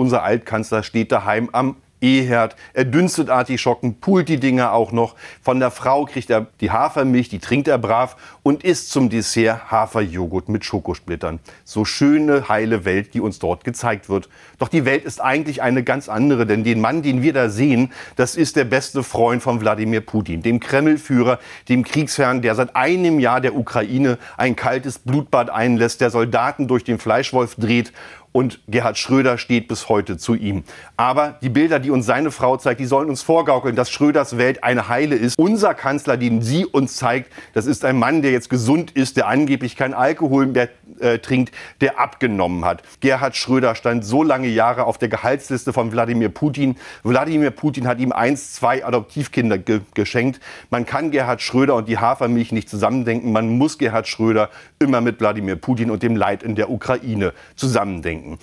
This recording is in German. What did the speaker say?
Unser Altkanzler steht daheim am Eherd. Er dünstet Artischocken, pult die Dinger auch noch. Von der Frau kriegt er die Hafermilch, die trinkt er brav und isst zum Dessert Haferjoghurt mit Schokosplittern. So schöne, heile Welt, die uns dort gezeigt wird. Doch die Welt ist eigentlich eine ganz andere, denn den Mann, den wir da sehen, das ist der beste Freund von Wladimir Putin, dem Kremlführer, dem Kriegsherrn, der seit einem Jahr der Ukraine ein kaltes Blutbad einlässt, der Soldaten durch den Fleischwolf dreht und Gerhard Schröder steht bis heute zu ihm. Aber die Bilder, die uns seine Frau zeigt, die sollen uns vorgaukeln, dass Schröders Welt eine heile ist. Unser Kanzler, den sie uns zeigt, das ist ein Mann, der jetzt gesund ist, der angeblich keinen Alkohol mehr äh, trinkt, der abgenommen hat. Gerhard Schröder stand so lange Jahre auf der Gehaltsliste von Wladimir Putin. Wladimir Putin hat ihm eins, zwei Adoptivkinder ge geschenkt. Man kann Gerhard Schröder und die Hafermilch nicht zusammendenken. Man muss Gerhard Schröder immer mit Wladimir Putin und dem Leid in der Ukraine zusammendenken.